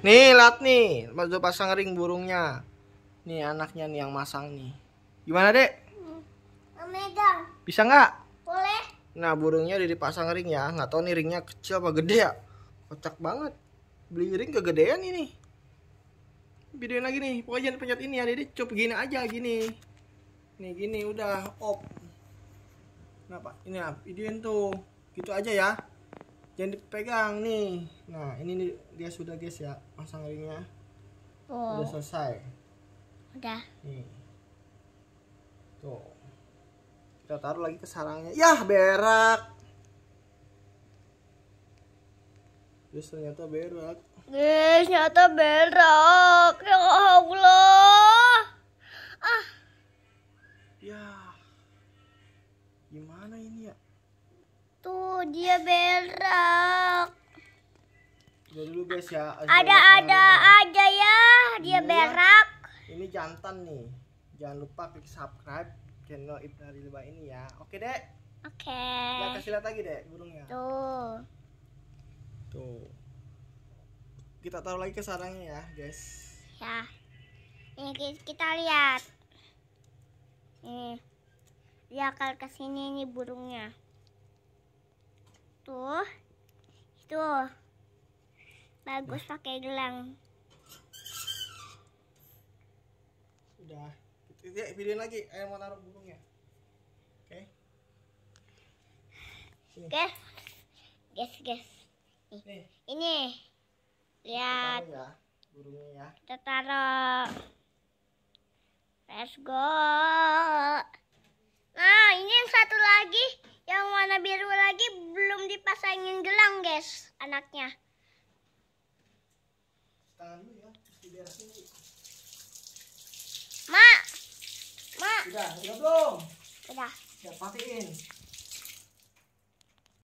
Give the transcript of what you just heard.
Nih, lihat nih, udah pasang ring burungnya. Nih anaknya nih yang masang nih. Gimana, Dek? Megang. Bisa nggak? Boleh. Nah, burungnya udah dipasang ring ya. Nggak tahu nih ringnya kecil apa gede ya. Kocak banget. Beli ring kegedean ini. Videoin lagi nih. Pokoknya jangan pencet ini ya. Jadi coba gini aja gini. Nih gini udah op. Kenapa? Ini videoin tuh. Gitu aja ya yang dipegang nih nah ini dia sudah guys ya pasang ringnya oh. udah selesai udah nih tuh kita taruh lagi ke sarangnya yah berak Terus ternyata berak. Guys, ternyata berak. Ya Allah. Ah. Ya. Gimana ini ya? dia berak. Udah dulu guys ya. Ada-ada aja ya dia ini berak. Ya, ini jantan nih. Jangan lupa klik subscribe channel Ibnu Rilba ini ya. Oke, Dek. Oke. Okay. Ya, nah, kasih lihat lagi, Dek, burungnya. Tuh. Tuh. Kita taruh lagi ke sarangnya ya, guys. Ya. Ini kita lihat. Ini. Dia akan ke sini nih burungnya tuh itu bagus nah. pakai gelang udah ya pilihin lagi ayo mau taruh burungnya oke okay. guys guys guys ini, ini. lihat kita ya, burungnya ya kita taruh let's go nah ini yang satu lagi yang warna biru lagi dipasangin gelang guys anaknya ya, mak mak Sudah, sudah belum Sudah. Sudah pastiin